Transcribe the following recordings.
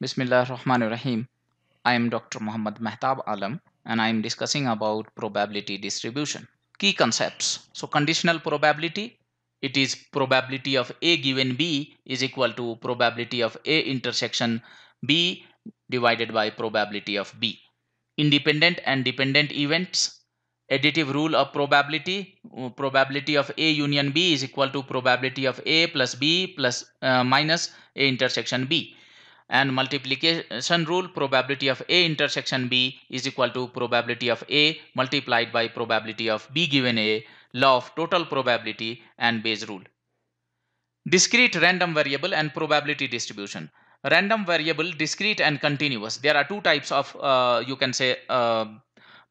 Bismillah Rahman Rahim. I am Dr. Muhammad Mehtab Alam and I am discussing about probability distribution. Key concepts. So conditional probability, it is probability of A given B is equal to probability of A intersection B divided by probability of B. Independent and dependent events. Additive rule of probability, uh, probability of A union B is equal to probability of A plus B plus uh, minus A intersection B and multiplication rule probability of A intersection B is equal to probability of A multiplied by probability of B given A law of total probability and Bayes rule. Discrete random variable and probability distribution. Random variable, discrete and continuous. There are two types of, uh, you can say, uh,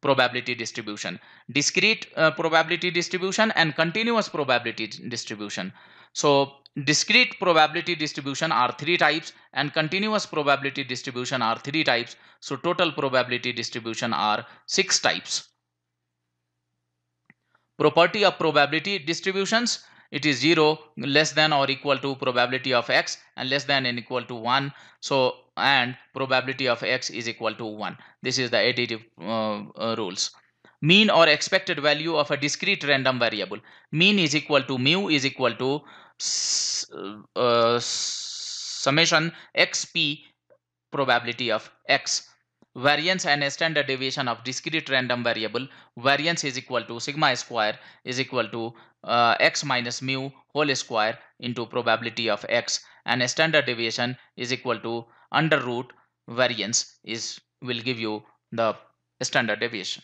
probability distribution discrete uh, probability distribution and continuous probability distribution so discrete probability distribution are three types and continuous probability distribution are three types so total probability distribution are six types property of probability distributions it is 0 less than or equal to probability of x and less than and equal to 1 so and probability of x is equal to 1 this is the additive uh, uh, rules mean or expected value of a discrete random variable mean is equal to mu is equal to uh, summation xp probability of x variance and standard deviation of discrete random variable variance is equal to sigma square is equal to uh, x minus mu whole square into probability of x and standard deviation is equal to under root variance is will give you the standard deviation